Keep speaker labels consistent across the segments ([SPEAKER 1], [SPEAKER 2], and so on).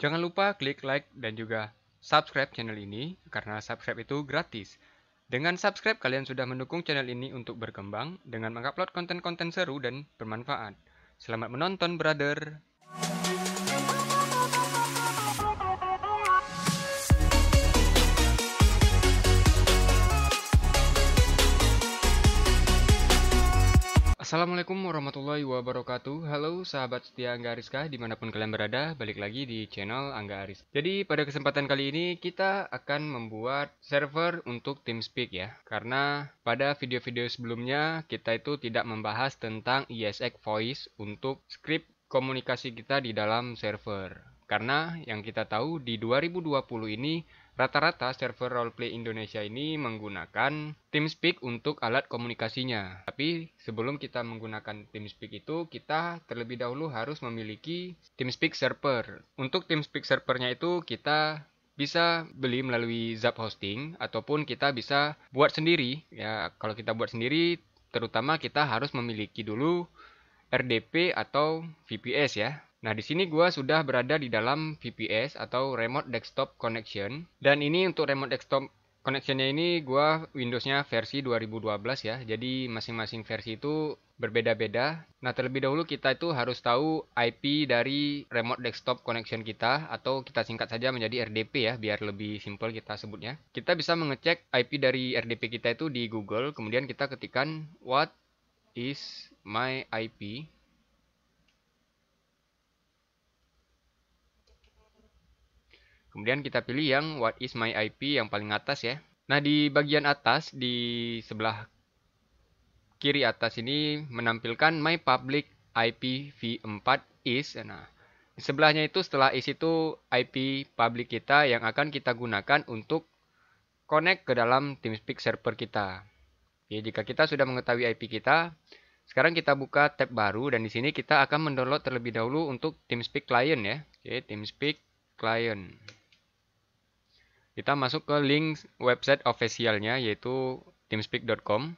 [SPEAKER 1] Jangan lupa klik like dan juga subscribe channel ini karena subscribe itu gratis. Dengan subscribe kalian sudah mendukung channel ini untuk berkembang dengan mengupload konten-konten seru dan bermanfaat. Selamat menonton brother. Assalamualaikum warahmatullahi wabarakatuh Halo sahabat setia Angga Ariska dimanapun kalian berada balik lagi di channel Angga Ariska Jadi pada kesempatan kali ini kita akan membuat server untuk TeamSpeak ya Karena pada video-video sebelumnya kita itu tidak membahas tentang ISX e Voice untuk script komunikasi kita di dalam server karena yang kita tahu di 2020 ini Rata-rata server roleplay Indonesia ini menggunakan TeamSpeak untuk alat komunikasinya. Tapi sebelum kita menggunakan TeamSpeak itu, kita terlebih dahulu harus memiliki TeamSpeak server. Untuk TeamSpeak servernya itu kita bisa beli melalui Zap Hosting ataupun kita bisa buat sendiri. Ya, kalau kita buat sendiri terutama kita harus memiliki dulu RDP atau VPS ya. Nah, di sini gua sudah berada di dalam VPS atau Remote Desktop Connection. Dan ini untuk Remote Desktop Connectionnya ini gua Windows-nya versi 2012 ya. Jadi masing-masing versi itu berbeda-beda. Nah, terlebih dahulu kita itu harus tahu IP dari remote desktop connection kita atau kita singkat saja menjadi RDP ya, biar lebih simpel kita sebutnya. Kita bisa mengecek IP dari RDP kita itu di Google, kemudian kita ketikkan what is my IP Kemudian kita pilih yang what is my IP yang paling atas ya. Nah, di bagian atas di sebelah kiri atas ini menampilkan my public IP v 4 is. Nah, di sebelahnya itu setelah is itu IP public kita yang akan kita gunakan untuk connect ke dalam TeamSpeak server kita. Ya, jika kita sudah mengetahui IP kita, sekarang kita buka tab baru dan di sini kita akan mendownload terlebih dahulu untuk TeamSpeak client ya. Oke, TeamSpeak client. Kita masuk ke link website ofisialnya yaitu teamspeak.com.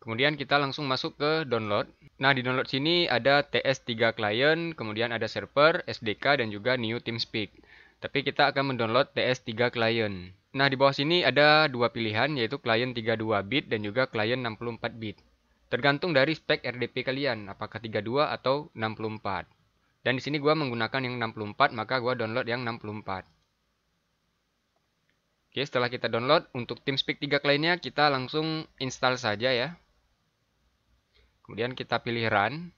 [SPEAKER 1] Kemudian kita langsung masuk ke download. Nah, di download sini ada TS3 client, kemudian ada server, SDK, dan juga new TeamSpeak. Tapi kita akan mendownload TS3 client. Nah, di bawah sini ada dua pilihan, yaitu client 32 bit dan juga client 64 bit. Tergantung dari spek RDP kalian, apakah 32 atau 64. Dan di sini gue menggunakan yang 64, maka gue download yang 64. Oke, setelah kita download, untuk TeamSpeak 3 lainnya kita langsung install saja ya. Kemudian kita pilih Run.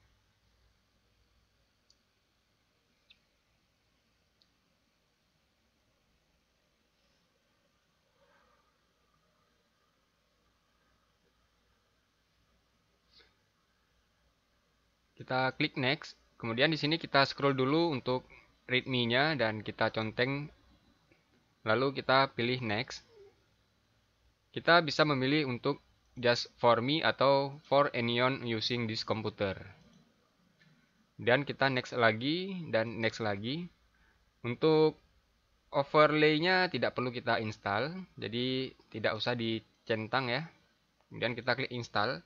[SPEAKER 1] Kita klik Next. Kemudian di sini kita scroll dulu untuk readme-nya dan kita conteng. Lalu kita pilih next. Kita bisa memilih untuk just for me atau for anyone using this computer. Dan kita next lagi dan next lagi. Untuk overlay-nya tidak perlu kita install, jadi tidak usah dicentang ya. Kemudian kita klik install.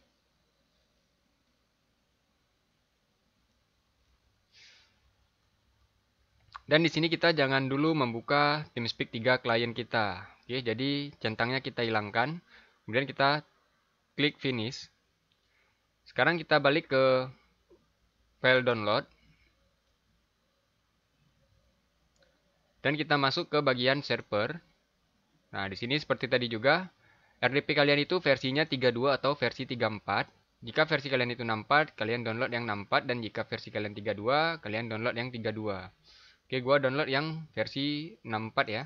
[SPEAKER 1] Dan di sini kita jangan dulu membuka TeamSpeak 3 klien kita. Oke, jadi centangnya kita hilangkan. Kemudian kita klik finish. Sekarang kita balik ke file download. Dan kita masuk ke bagian server. Nah, di sini seperti tadi juga, RDP kalian itu versinya 32 atau versi 34. Jika versi kalian itu 64, kalian download yang 64 dan jika versi kalian 32, kalian download yang 32. Oke, gua download yang versi 64 ya.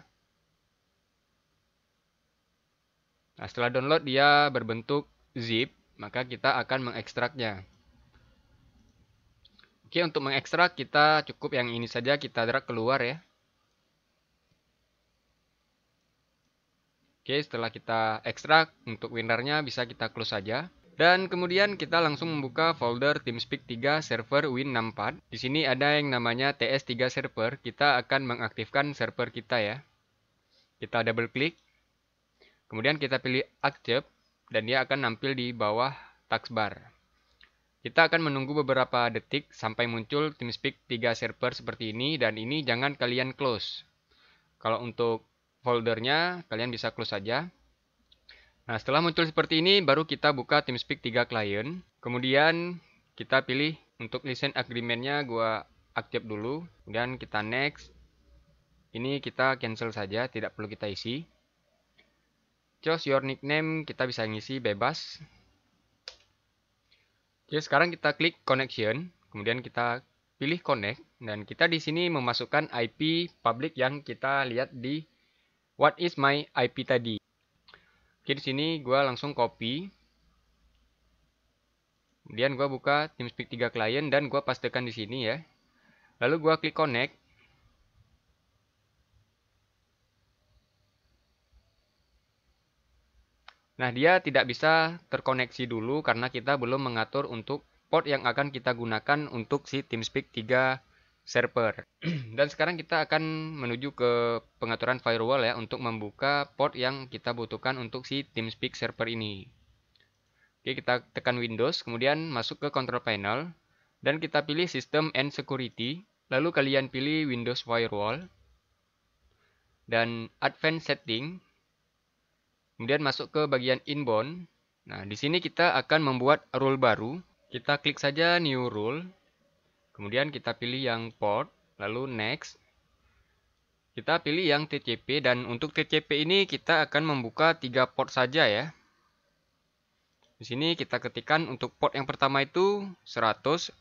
[SPEAKER 1] Nah, setelah download dia berbentuk zip, maka kita akan mengekstraknya. Oke, untuk mengekstrak kita cukup yang ini saja kita drag keluar ya. Oke, setelah kita ekstrak, untuk windernya bisa kita close saja. Dan kemudian kita langsung membuka folder TeamSpeak 3 server Win64. Di sini ada yang namanya TS3 server. Kita akan mengaktifkan server kita ya. Kita double klik. Kemudian kita pilih Active dan dia akan nampil di bawah taskbar. Kita akan menunggu beberapa detik sampai muncul TeamSpeak 3 server seperti ini dan ini jangan kalian close. Kalau untuk foldernya kalian bisa close saja. Nah, setelah muncul seperti ini, baru kita buka TeamSpeak 3 client. Kemudian kita pilih untuk listen agreement-nya gua aktif dulu. Kemudian kita next. Ini kita cancel saja, tidak perlu kita isi. Choose your nickname, kita bisa ngisi bebas. Oke, sekarang kita klik connection, kemudian kita pilih connect dan kita di sini memasukkan IP public yang kita lihat di what is my IP tadi. Oke, di sini gue langsung copy. Kemudian gue buka TeamSpeak 3 client dan gue pastikan di sini ya. Lalu gue klik connect. Nah, dia tidak bisa terkoneksi dulu karena kita belum mengatur untuk port yang akan kita gunakan untuk si TeamSpeak 3 server. Dan sekarang kita akan menuju ke pengaturan firewall ya untuk membuka port yang kita butuhkan untuk si TeamSpeak server ini. Oke, kita tekan Windows, kemudian masuk ke Control Panel dan kita pilih System and Security, lalu kalian pilih Windows Firewall dan Advanced Setting. Kemudian masuk ke bagian Inbound. Nah, di sini kita akan membuat rule baru. Kita klik saja New Rule Kemudian kita pilih yang port, lalu next. Kita pilih yang TCP dan untuk TCP ini kita akan membuka tiga port saja ya. Di sini kita ketikkan untuk port yang pertama itu 111.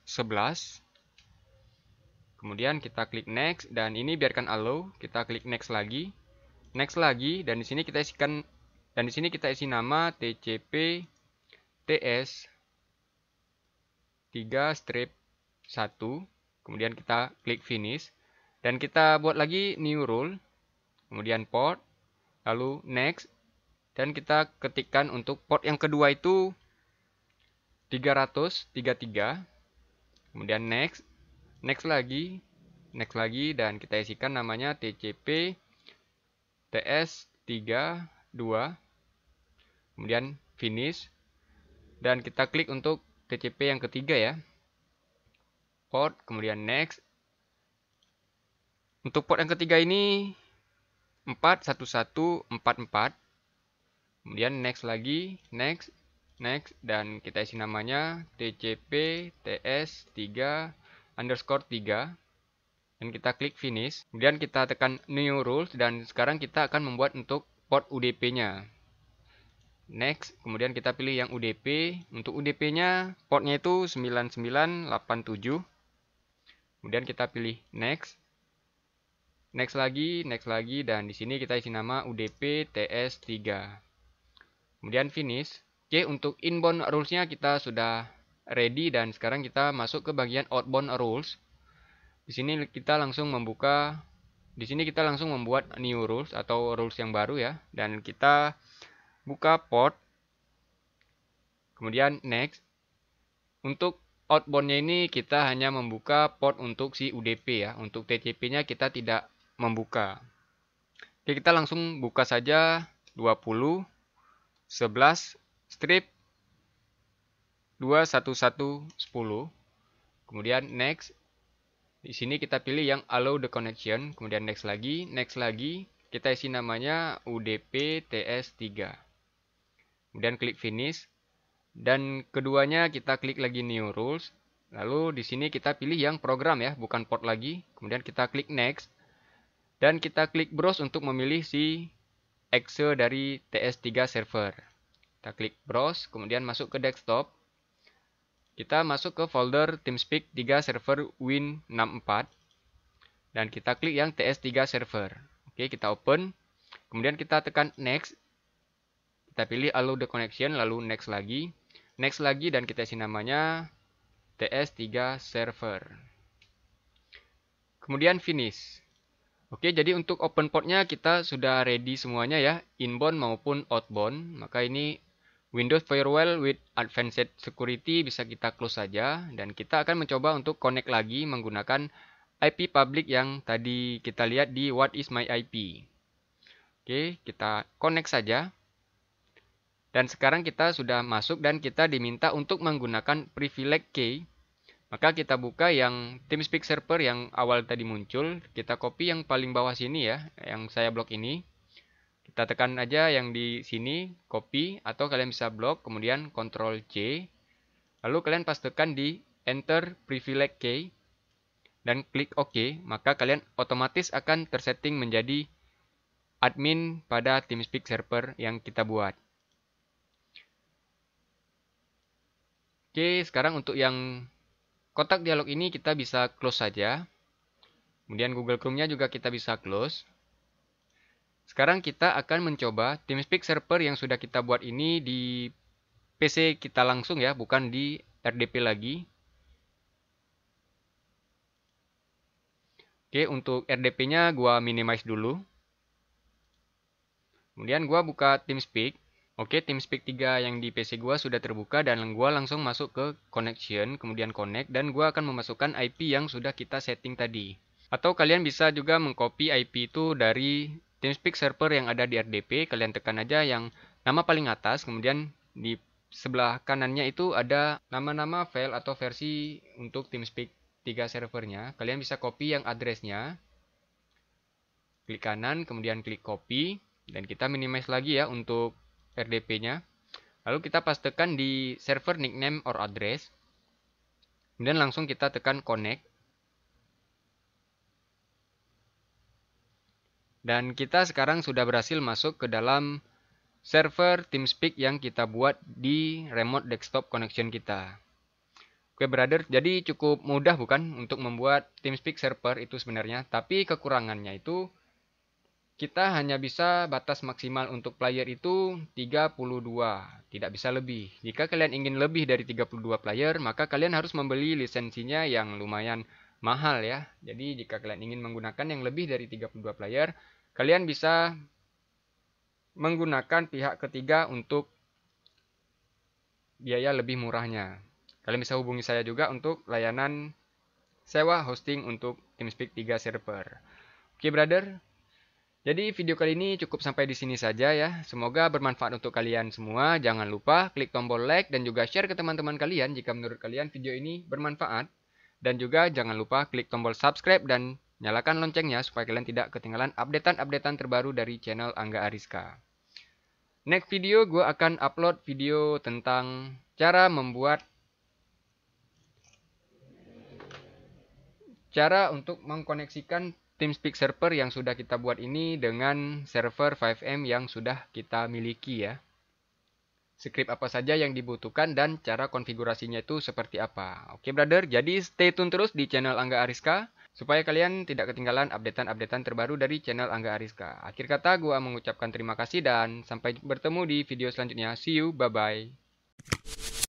[SPEAKER 1] Kemudian kita klik next dan ini biarkan allow, kita klik next lagi. Next lagi dan di sini kita isikan dan di sini kita isi nama TCP TS 3 strip satu kemudian kita klik finish dan kita buat lagi new rule kemudian port lalu next dan kita ketikkan untuk port yang kedua itu 333 kemudian next next lagi next lagi dan kita isikan namanya TCP TS32 kemudian finish dan kita klik untuk TCP yang ketiga ya port, kemudian next. Untuk port yang ketiga ini 41144. Kemudian next lagi, next, next dan kita isi namanya TCP TS3 underscore 3 dan kita klik finish. Kemudian kita tekan new rules dan sekarang kita akan membuat untuk port UDP-nya. Next, kemudian kita pilih yang UDP. Untuk UDP-nya, portnya itu 9987. Kemudian kita pilih next. Next lagi, next lagi, dan di sini kita isi nama UDP TS3. Kemudian finish. Oke, untuk inbound rules-nya kita sudah ready dan sekarang kita masuk ke bagian outbound rules. Di sini kita langsung membuka di sini kita langsung membuat new rules atau rules yang baru ya dan kita buka port kemudian next untuk outboundnya ini kita hanya membuka port untuk si UDP ya. Untuk TCP-nya kita tidak membuka. Oke, kita langsung buka saja 20 11 strip 21110. Kemudian next. Di sini kita pilih yang allow the connection, kemudian next lagi, next lagi. Kita isi namanya UDP TS3. Kemudian klik finish. Dan keduanya kita klik lagi new rules. Lalu di sini kita pilih yang program ya, bukan port lagi. Kemudian kita klik next. Dan kita klik browse untuk memilih si exe dari TS3 server. Kita klik browse, kemudian masuk ke desktop. Kita masuk ke folder TeamSpeak 3 server Win64. Dan kita klik yang TS3 server. Oke, kita open. Kemudian kita tekan next. Kita pilih allow the connection, lalu next lagi. Next lagi dan kita isi namanya TS3 server. Kemudian finish. Oke, jadi untuk open portnya kita sudah ready semuanya ya, inbound maupun outbound. Maka ini Windows Firewall with Advanced Security bisa kita close saja dan kita akan mencoba untuk connect lagi menggunakan IP public yang tadi kita lihat di What is my IP. Oke, kita connect saja. Dan sekarang kita sudah masuk dan kita diminta untuk menggunakan privilege key. Maka kita buka yang TeamSpeak server yang awal tadi muncul. Kita copy yang paling bawah sini ya, yang saya blok ini. Kita tekan aja yang di sini, copy, atau kalian bisa blok, kemudian Ctrl C. Lalu kalian pastikan di Enter Privilege Key dan klik OK, maka kalian otomatis akan tersetting menjadi admin pada TeamSpeak server yang kita buat. Oke, sekarang untuk yang kotak dialog ini kita bisa close saja. Kemudian Google Chrome-nya juga kita bisa close. Sekarang kita akan mencoba TeamSpeak server yang sudah kita buat ini di PC kita langsung ya, bukan di RDP lagi. Oke, untuk RDP-nya gua minimize dulu. Kemudian gua buka TeamSpeak. Oke, TeamSpeak 3 yang di PC gua sudah terbuka dan gua langsung masuk ke connection, kemudian connect dan gua akan memasukkan IP yang sudah kita setting tadi. Atau kalian bisa juga mengcopy IP itu dari TeamSpeak server yang ada di RDP, kalian tekan aja yang nama paling atas, kemudian di sebelah kanannya itu ada nama-nama file atau versi untuk TeamSpeak 3 servernya. Kalian bisa copy yang addressnya, klik kanan, kemudian klik copy, dan kita minimize lagi ya untuk RDP-nya. Lalu kita pastekan di server nickname or address. Kemudian langsung kita tekan connect. Dan kita sekarang sudah berhasil masuk ke dalam server TeamSpeak yang kita buat di remote desktop connection kita. Oke brother, jadi cukup mudah bukan untuk membuat TeamSpeak server itu sebenarnya, tapi kekurangannya itu kita hanya bisa batas maksimal untuk player itu 32, tidak bisa lebih. Jika kalian ingin lebih dari 32 player, maka kalian harus membeli lisensinya yang lumayan mahal ya. Jadi jika kalian ingin menggunakan yang lebih dari 32 player, kalian bisa menggunakan pihak ketiga untuk biaya lebih murahnya. Kalian bisa hubungi saya juga untuk layanan sewa hosting untuk TeamSpeak 3 server. Oke, okay, brother. Jadi video kali ini cukup sampai di sini saja ya. Semoga bermanfaat untuk kalian semua. Jangan lupa klik tombol like dan juga share ke teman-teman kalian jika menurut kalian video ini bermanfaat. Dan juga jangan lupa klik tombol subscribe dan nyalakan loncengnya supaya kalian tidak ketinggalan updatean-updatean terbaru dari channel Angga Ariska. Next video gue akan upload video tentang cara membuat cara untuk mengkoneksikan TeamSpeak server yang sudah kita buat ini dengan server 5M yang sudah kita miliki ya. Script apa saja yang dibutuhkan dan cara konfigurasinya itu seperti apa. Oke brother, jadi stay tune terus di channel Angga Ariska supaya kalian tidak ketinggalan updatean-updatean terbaru dari channel Angga Ariska. Akhir kata, gua mengucapkan terima kasih dan sampai bertemu di video selanjutnya. See you, bye-bye.